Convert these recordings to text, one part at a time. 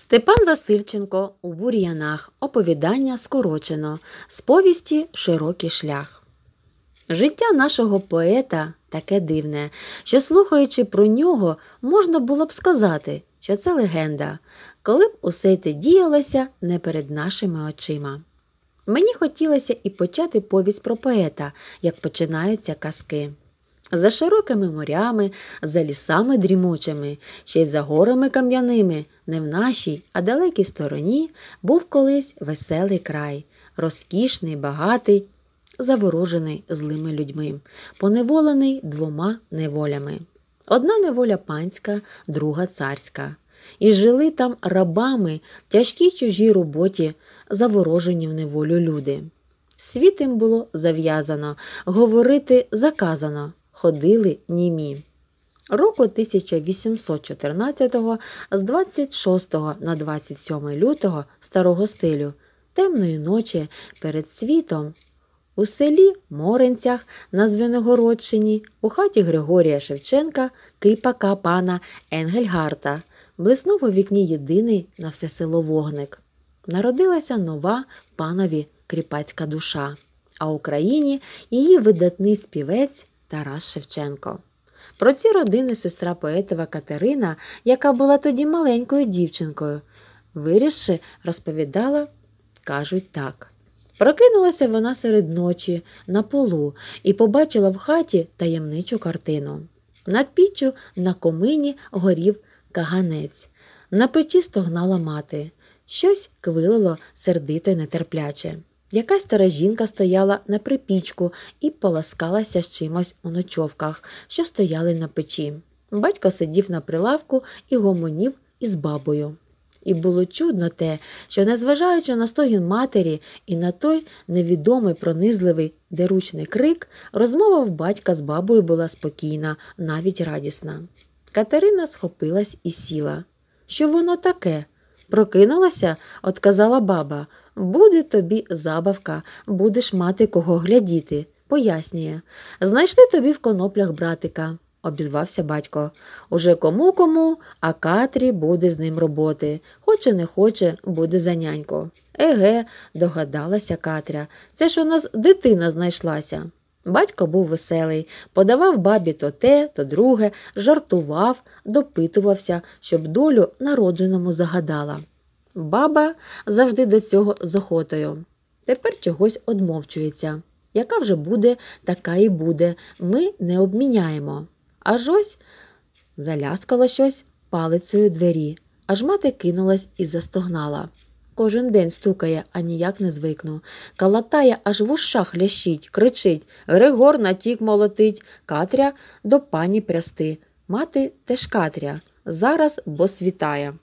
Степан Васильченко у бур'янах оповідання скорочено з повісті Широкий шлях. Життя нашого поета таке дивне, що, слухаючи про нього, можна було б сказати, що це легенда, коли б усе те діялося не перед нашими очима. Мені хотілося і почати повість про поета, як починаються казки. За широкими морями, за лісами дрімучими, ще й за горами кам'яними не в нашій, а далекій стороні був колись веселий край, розкішний, багатий, заворожений злими людьми, поневолений двома неволями. Одна неволя панська, друга царська. І жили там рабами в тяжкій чужій роботі, заворожені в неволю люди. Світ їм було зав'язано, говорити заказано, ходили німі. Року 1814 з 26 на 27 лютого старого стилю, темної ночі перед світом, у селі Моренцях на Звенигородщині, у хаті Григорія Шевченка, кріпака пана Енгельгарта, блиснув у вікні єдиний на все село вогник. Народилася нова панові кріпацька душа, а Україні її видатний співець Тарас Шевченко. Про ці родини сестра поетова Катерина, яка була тоді маленькою дівчинкою, вирішивши, розповідала, кажуть так. Прокинулася вона серед ночі на полу і побачила в хаті таємничу картину. Над піччю на комині горів каганець. На печі стогнала мати. Щось квилило сердито й нетерпляче. Якась стара жінка стояла на припічку і поласкалася з чимось у ночовках, що стояли на печі. Батько сидів на прилавку і гомонів із бабою. І було чудно те, що, незважаючи на стогін матері і на той невідомий пронизливий деручний крик, розмова в батька з бабою була спокійна, навіть радісна. Катерина схопилась і сіла. Що воно таке? Прокинулася, отказала баба. Буде тобі забавка, будеш мати кого глядіти. Пояснює. Знайшли тобі в коноплях братика, обізвався батько. Уже кому кому, а Катрі буде з ним роботи. Хоче не хоче, буде за нянько. Еге, догадалася Катря. Це ж у нас дитина знайшлася. Батько був веселий, подавав бабі то те, то друге, жартував, допитувався, щоб долю народженому загадала. Баба завжди до цього з охотою. Тепер чогось одмовчується. Яка вже буде, така і буде. Ми не обміняємо. Аж ось заляскало щось палицею двері, аж мати кинулась і застогнала. Кожен день стукає, а ніяк не звикну. Калатає, аж в ушах лящить, кричить Григор натік молотить, Катря до пані прясти. Мати теж Катря. Зараз бо світає.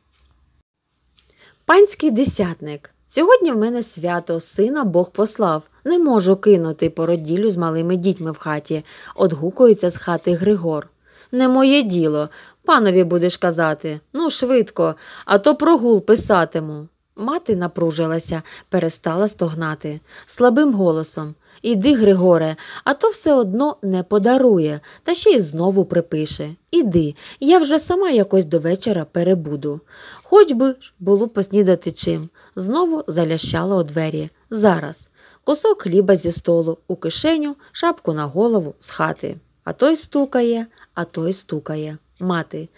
Панський десятник. Сьогодні в мене свято, сина Бог послав. Не можу кинути породілю з малими дітьми в хаті, одгукується з хати Григор. Не моє діло. Панові будеш казати. Ну, швидко, а то прогул писатиму. Мати напружилася, перестала стогнати слабим голосом Іди, Григоре, а то все одно не подарує, та ще й знову припише. Іди, я вже сама якось до вечора перебуду. Хоч би ж було поснідати чим. Знову залящала у двері. Зараз косок хліба зі столу, у кишеню, шапку на голову з хати. А той стукає, а той стукає. Мати,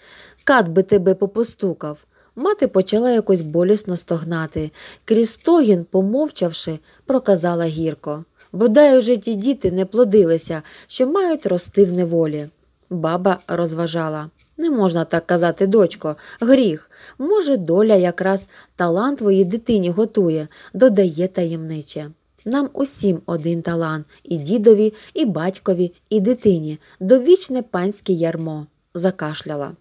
кат би тебе попостукав. Мати почала якось болісно стогнати. Крістогін, помовчавши, проказала гірко. Бодай уже ті діти не плодилися, що мають рости в неволі. Баба розважала. Не можна так казати, дочко, гріх. Може, доля якраз талант твоїй дитині готує, додає таємниче. Нам усім один талант і дідові, і батькові, і дитині, довічне панське ярмо, закашляла.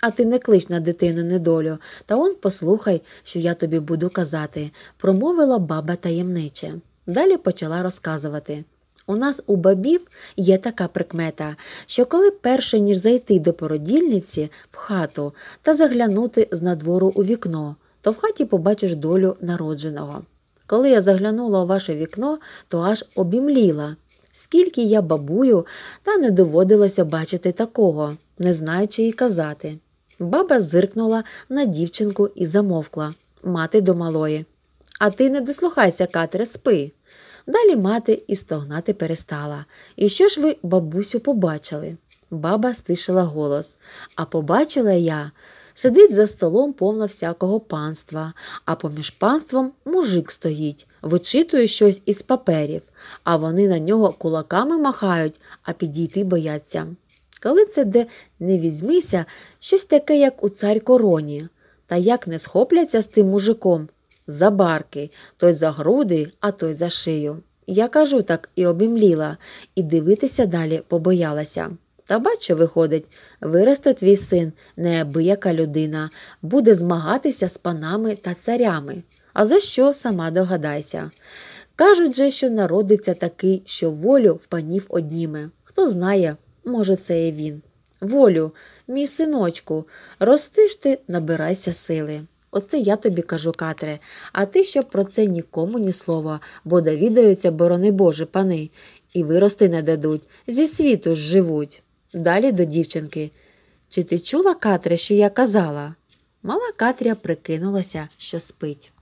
А ти не клич на дитину, недолю, та он послухай, що я тобі буду казати, промовила баба таємниче. Далі почала розказувати. У нас у бабів є така прикмета, що коли перше ніж зайти до породільниці в хату та заглянути з надвору у вікно, то в хаті побачиш долю народженого. Коли я заглянула у ваше вікно, то аж обімліла. Скільки я бабую, та не доводилося бачити такого, не знаючи й казати. Баба зиркнула на дівчинку і замовкла. Мати до малої. А ти не дослухайся, Катере, спи. Далі мати і стогнати перестала. І що ж ви, бабусю, побачили? Баба стишила голос. А побачила я. Сидить за столом повно всякого панства, а поміж панством мужик стоїть, вичитує щось із паперів, а вони на нього кулаками махають, а підійти бояться. Коли це де не візьмися, щось таке, як у царь короні, та як не схопляться з тим мужиком за барки, той за груди, а той за шию. Я кажу так і обімліла, і дивитися далі побоялася. Та бачу, виходить, виросте твій син, неабияка людина, буде змагатися з панами та царями. А за що сама догадайся? Кажуть же, що народиться такий, що волю в панів одніме. Хто знає, може, це і він. Волю, мій синочку, рости ж ти, набирайся сили. Оце я тобі кажу, Катре, а ти щоб про це нікому ні слова, бо довідаються, борони Боже, пани, і вирости не дадуть, зі світу ж живуть. Далі до дівчинки. Чи ти чула, Катре, що я казала? Мала Катря прикинулася, що спить.